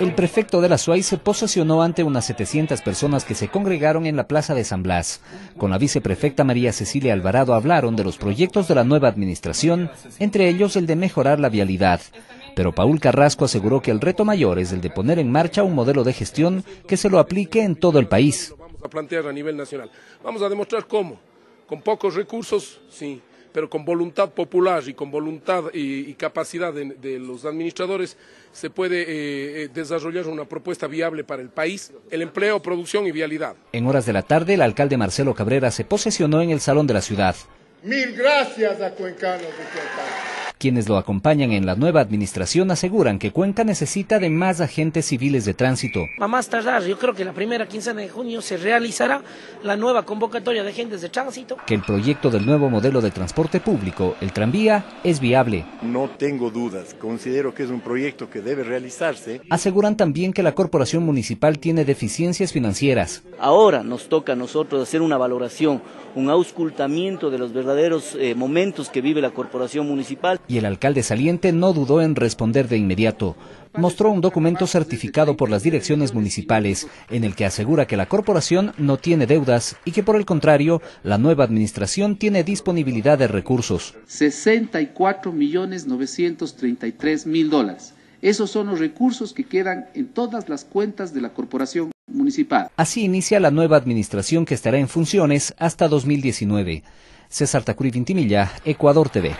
El prefecto de la SUAI se posesionó ante unas 700 personas que se congregaron en la Plaza de San Blas. Con la viceprefecta María Cecilia Alvarado hablaron de los proyectos de la nueva administración, entre ellos el de mejorar la vialidad. Pero Paul Carrasco aseguró que el reto mayor es el de poner en marcha un modelo de gestión que se lo aplique en todo el país. Vamos a a nivel nacional. Vamos a demostrar cómo. Con pocos recursos, sí pero con voluntad popular y con voluntad y, capacidad de, los administradores se puede eh, eh, desarrollar una propuesta viable para el país, el empleo, producción y vialidad. En horas de la tarde, el alcalde Marcelo Cabrera se posesionó en el Salón de la Ciudad. Mil gracias a quienes lo acompañan en la nueva administración aseguran que Cuenca necesita de más agentes civiles de tránsito. A más tardar, yo creo que la primera quincena de junio se realizará la nueva convocatoria de agentes de tránsito. Que el proyecto del nuevo modelo de transporte público, el tranvía, es viable. No tengo dudas, considero que es un proyecto que debe realizarse. Aseguran también que la corporación municipal tiene deficiencias financieras. Ahora nos toca a nosotros hacer una valoración, un auscultamiento de los verdaderos eh, momentos que vive la corporación municipal y el alcalde saliente no dudó en responder de inmediato. Mostró un documento certificado por las direcciones municipales en el que asegura que la corporación no tiene deudas y que por el contrario la nueva administración tiene disponibilidad de recursos. 64 millones 933 mil dólares. Esos son los recursos que quedan en todas las cuentas de la corporación municipal. Así inicia la nueva administración que estará en funciones hasta 2019. César Tacurí Vintimilla, Ecuador TV.